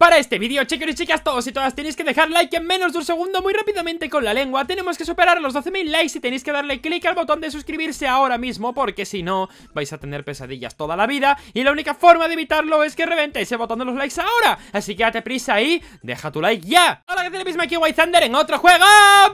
Para este vídeo, chicos y chicas, todos y todas tenéis que dejar like en menos de un segundo muy rápidamente con la lengua Tenemos que superar los 12.000 likes y tenéis que darle click al botón de suscribirse ahora mismo Porque si no, vais a tener pesadillas toda la vida Y la única forma de evitarlo es que reventéis ese botón de los likes ahora Así que date prisa y deja tu like ya Hola, que mismo aquí White Thunder en otro juego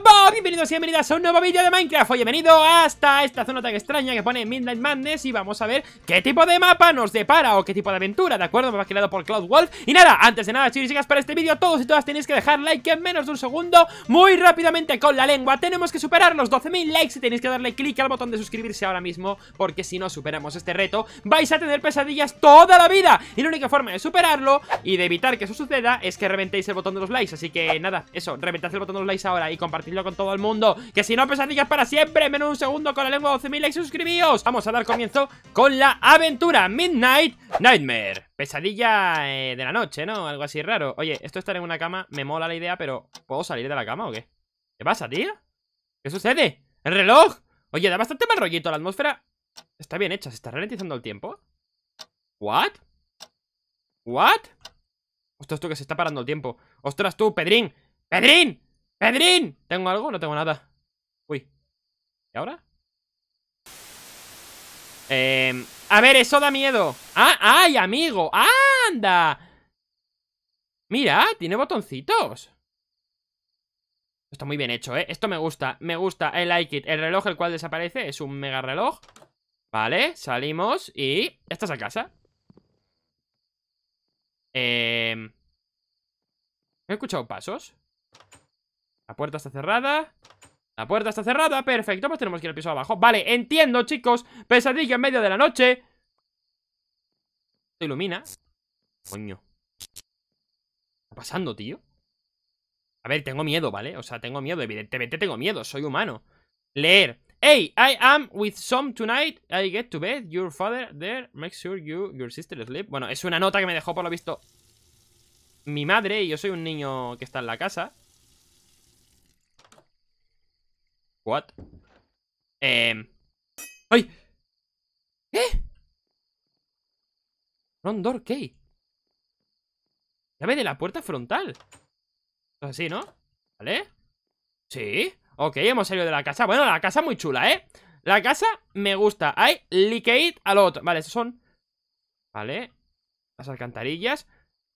¡Vamos! Bienvenidos y bienvenidas a un nuevo vídeo de Minecraft Hoy he hasta esta zona tan extraña que pone Midnight Madness Y vamos a ver qué tipo de mapa nos depara o qué tipo de aventura, ¿de acuerdo? Me ha creado por Cloud Wolf Y nada, antes de nada, chicos y chicas, para este vídeo todos y todas tenéis que dejar like en menos de un segundo Muy rápidamente con la lengua Tenemos que superar los 12.000 likes y tenéis que darle clic al botón de suscribirse ahora mismo Porque si no superamos este reto, vais a tener pesadillas toda la vida Y la única forma de superarlo y de evitar que eso suceda es que reventéis el botón de los likes Así que nada, eso, reventad el botón de los likes ahora y compartidlo con todos el mundo Que si no, pesadillas para siempre Menos un segundo con la lengua 12.000 likes, suscribíos Vamos a dar comienzo con la aventura Midnight Nightmare Pesadilla eh, de la noche, ¿no? Algo así raro Oye, esto estar en una cama, me mola la idea Pero, ¿puedo salir de la cama o qué? ¿Qué pasa, tío? ¿Qué sucede? ¿El reloj? Oye, da bastante mal rollito La atmósfera está bien hecha ¿Se está ralentizando el tiempo? ¿What? ¿What? Ostras, tú que se está parando el tiempo Ostras, tú, Pedrín ¡Pedrín! ¡Pedrín! ¿Tengo algo? No tengo nada. Uy. ¿Y ahora? Em, a ver, eso da miedo. ¡Ah! ¡Ay, amigo! ¡Anda! Mira, tiene botoncitos. Está muy bien hecho, ¿eh? Esto me gusta, me gusta, I like it. El reloj el cual desaparece es un mega reloj. Vale, salimos y... Estás a casa. Eh... He escuchado pasos. La puerta está cerrada. La puerta está cerrada. Perfecto, pues tenemos que ir al piso de abajo. Vale, entiendo, chicos. Pesadilla en medio de la noche. Se ilumina. Coño. ¿Qué está pasando, tío? A ver, tengo miedo, ¿vale? O sea, tengo miedo, evidentemente tengo miedo, soy humano. Leer. Hey, I am with some tonight. I get to bed. Your father there. Make sure you, your sister sleep. Bueno, es una nota que me dejó por lo visto mi madre y yo soy un niño que está en la casa. What? Eh... Em, ¡Ay! ¿Qué? Front door key. de la puerta frontal. Pues así, ¿no? ¿Vale? Sí. Ok, hemos salido de la casa. Bueno, la casa muy chula, ¿eh? La casa me gusta. Hay liquid a lo otro. Vale, son... Vale. Las alcantarillas.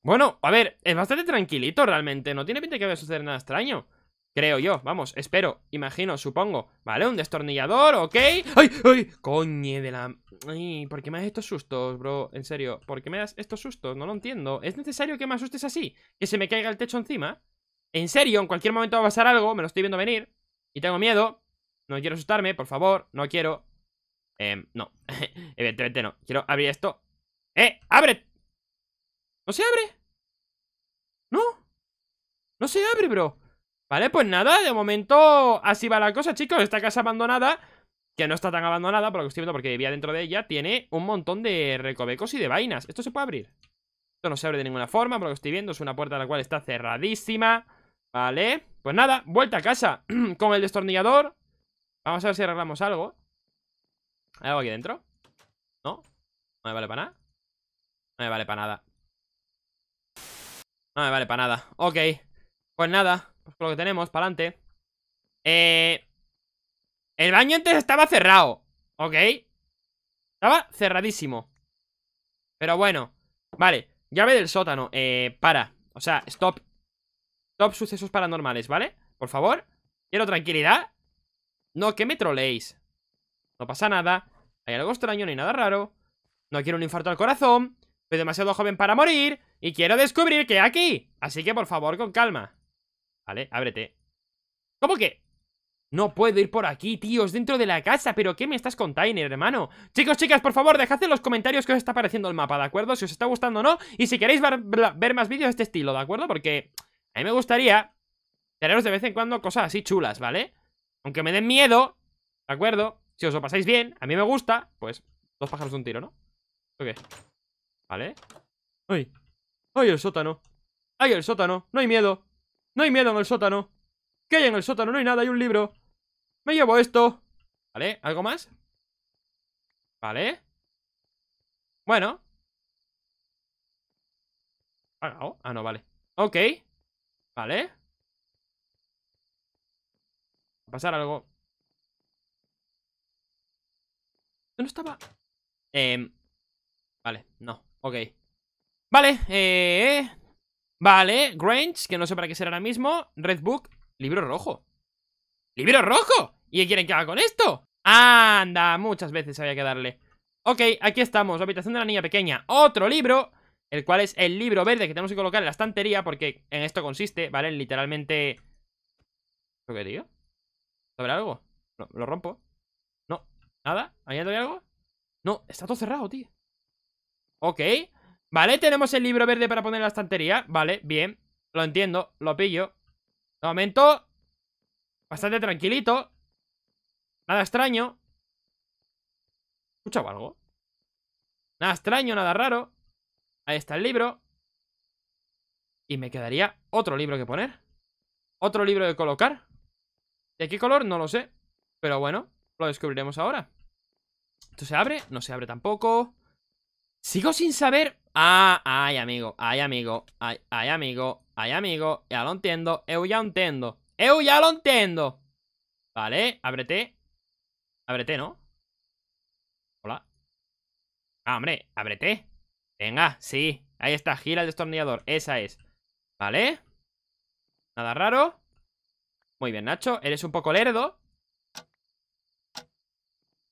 Bueno, a ver, es bastante tranquilito realmente. No tiene pinta que vaya a suceder nada extraño. Creo yo, vamos, espero, imagino, supongo Vale, un destornillador, ok ¡Ay, ay! Coñe de la... Ay, ¿por qué me das estos sustos, bro? En serio, ¿por qué me das estos sustos? No lo entiendo ¿Es necesario que me asustes así? ¿Que se me caiga el techo encima? En serio, en cualquier momento va a pasar algo Me lo estoy viendo venir Y tengo miedo No quiero asustarme, por favor No quiero Eh, no Evidentemente no Quiero abrir esto ¡Eh! ¡Abre! ¿No se abre? ¿No? No se abre, bro Vale, pues nada, de momento así va la cosa, chicos. Esta casa abandonada, que no está tan abandonada por lo que estoy viendo, porque vivía dentro de ella, tiene un montón de recovecos y de vainas. ¿Esto se puede abrir? Esto no se abre de ninguna forma, por lo que estoy viendo. Es una puerta la cual está cerradísima. Vale, pues nada, vuelta a casa con el destornillador. Vamos a ver si arreglamos algo. ¿Hay algo aquí dentro? ¿No? No me vale para nada. No me vale para nada. No me vale para nada. Ok. Pues nada, con lo que tenemos, para adelante. Eh, el baño antes estaba cerrado, ¿ok? Estaba cerradísimo. Pero bueno, vale. Llave del sótano. Eh, para. O sea, stop. Stop sucesos paranormales, ¿vale? Por favor. Quiero tranquilidad. No, que me troleéis. No pasa nada. Hay algo extraño, hay nada raro. No quiero un infarto al corazón. Soy demasiado joven para morir. Y quiero descubrir que aquí. Así que por favor, con calma. Vale, ábrete ¿Cómo que? No puedo ir por aquí, tíos, dentro de la casa ¿Pero qué me estás container, hermano? Chicos, chicas, por favor, dejad en los comentarios qué os está pareciendo el mapa, ¿de acuerdo? Si os está gustando o no Y si queréis ver, más vídeos de este estilo, ¿de acuerdo? Porque a mí me gustaría teneros de vez en cuando cosas así chulas, ¿vale? Aunque me den miedo, ¿de acuerdo? Si os lo pasáis bien, a mí me gusta Pues dos pájaros de un tiro, ¿no? Ok Vale ¡Ay! ¡Ay, el sótano! ¡Ay, el sótano! ¡No hay miedo! No hay miedo en el sótano. ¿Qué hay en el sótano? No hay nada, hay un libro. Me llevo esto. ¿Vale? ¿Algo más? ¿Vale? Bueno. Ah, no, ah, vale. Ok. Vale. Va a pasar algo. No estaba? Eh, vale, no. Ok. Vale, eh... Vale, Grange, que no sé para qué será ahora mismo Book, libro rojo ¡Libro rojo! ¿Y qué quieren que haga con esto? ¡Anda! Muchas veces había que darle Ok, aquí estamos, la habitación de la niña pequeña Otro libro, el cual es el libro verde que tenemos que colocar en la estantería Porque en esto consiste, ¿vale? Literalmente... qué digo? ¿Habrá algo? lo rompo No, nada, ¿Hay algo? No, está todo cerrado, tío Ok Vale, tenemos el libro verde para poner en la estantería Vale, bien, lo entiendo, lo pillo De momento Bastante tranquilito Nada extraño ¿He escuchado algo? Nada extraño, nada raro Ahí está el libro Y me quedaría otro libro que poner Otro libro de colocar ¿De qué color? No lo sé Pero bueno, lo descubriremos ahora ¿Esto se abre? No se abre tampoco Sigo sin saber Ah, ay, amigo, ay, amigo, ay, amigo, ay, amigo, ya lo entiendo, eu ya lo entiendo, eu ya lo entiendo. Vale, ábrete, ábrete, ¿no? Hola. Ah, hombre, ábrete. Venga, sí, ahí está, gira el destornillador, esa es. Vale. Nada raro. Muy bien, Nacho, eres un poco lerdo.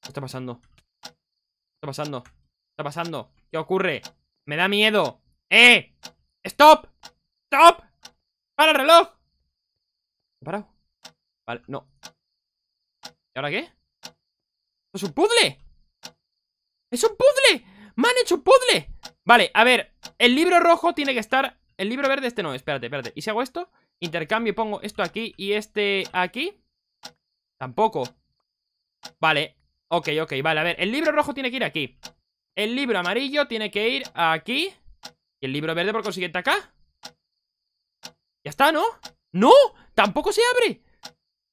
¿Qué está pasando? ¿Qué está pasando? ¿Qué está pasando? ¿Qué ocurre? Me da miedo. ¡Eh! ¡Stop! ¡Stop! ¡Para el reloj! parado? Vale, no. ¿Y ahora qué? ¡Es un puzzle! ¡Es un puzzle! ¡Me han hecho un puzzle! Vale, a ver. El libro rojo tiene que estar... El libro verde este no. Espérate, espérate. ¿Y si hago esto? Intercambio y pongo esto aquí y este aquí. Tampoco. Vale. Ok, ok. Vale, a ver. El libro rojo tiene que ir aquí. El libro amarillo tiene que ir aquí. Y el libro verde, por consiguiente, acá. Ya está, ¿no? ¡No! ¡Tampoco se abre!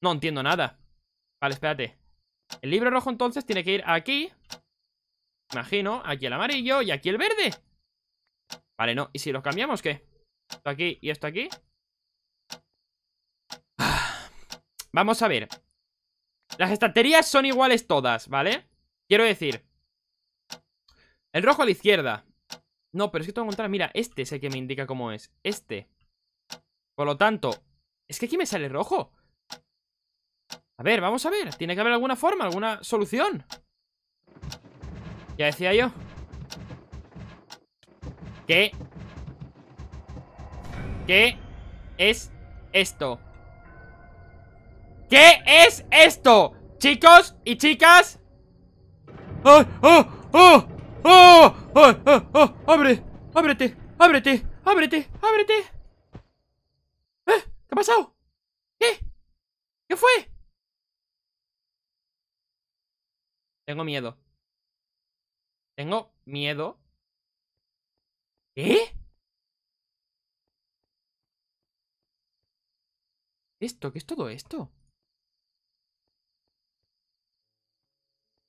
No entiendo nada. Vale, espérate. El libro rojo, entonces, tiene que ir aquí. Imagino. Aquí el amarillo y aquí el verde. Vale, no. ¿Y si los cambiamos, qué? Esto aquí y esto aquí. Ah. Vamos a ver. Las estanterías son iguales todas, ¿vale? Quiero decir, el rojo a la izquierda. No, pero es que tengo que encontrar... Mira, este es el que me indica cómo es. Este. Por lo tanto... Es que aquí me sale rojo. A ver, vamos a ver. Tiene que haber alguna forma, alguna solución. Ya decía yo. ¿Qué? ¿Qué es esto? ¿Qué es esto? Chicos y chicas. ¡Oh, oh, oh! ¡Oh! ¡Oh! ¡Oh! ¡Abre! ¡Oh! ¡Ábrete! ¡Ábrete! ¡Ábrete! ¡Ábrete! ¿Eh? ¿Qué ha pasado? ¿Qué? ¿Qué fue? Tengo miedo. Tengo miedo. ¿Qué? ¿Esto? ¿Qué es todo esto?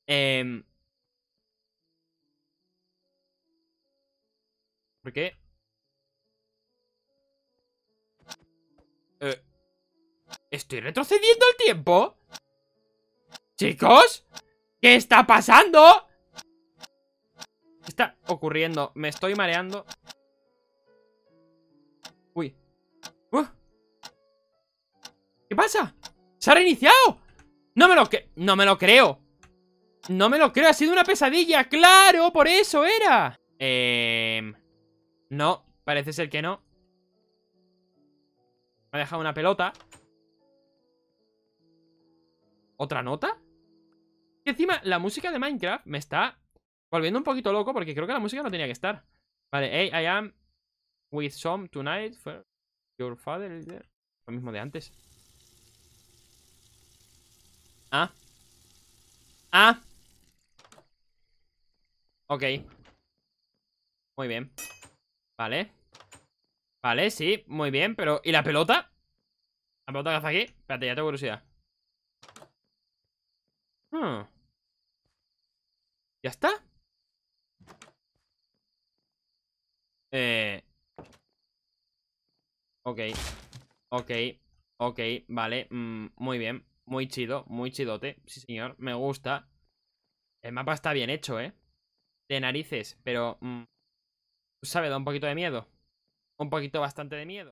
Eh... ¿Por qué? Eh, ¿Estoy retrocediendo el tiempo? ¿Chicos? ¿Qué está pasando? ¿Qué está ocurriendo? Me estoy mareando Uy ¡Uh! ¿Qué pasa? ¡Se ha reiniciado! No me lo No me lo creo No me lo creo, ha sido una pesadilla ¡Claro! ¡Por eso era! Eh... No, parece ser que no. Me ha dejado una pelota. ¿Otra nota? encima, la música de Minecraft me está volviendo un poquito loco porque creo que la música no tenía que estar. Vale, hey, I am with some tonight. For your father is there. Lo mismo de antes. Ah. Ah. Ok. Muy bien. Vale Vale, sí, muy bien, pero... ¿Y la pelota? ¿La pelota que hace aquí? Espérate, ya tengo curiosidad ah. ¿Ya está? Eh... Ok Ok Ok, vale mm, Muy bien Muy chido, muy chidote Sí, señor, me gusta El mapa está bien hecho, ¿eh? De narices, pero... Mm, ¿Sabe? Da un poquito de miedo. Un poquito bastante de miedo.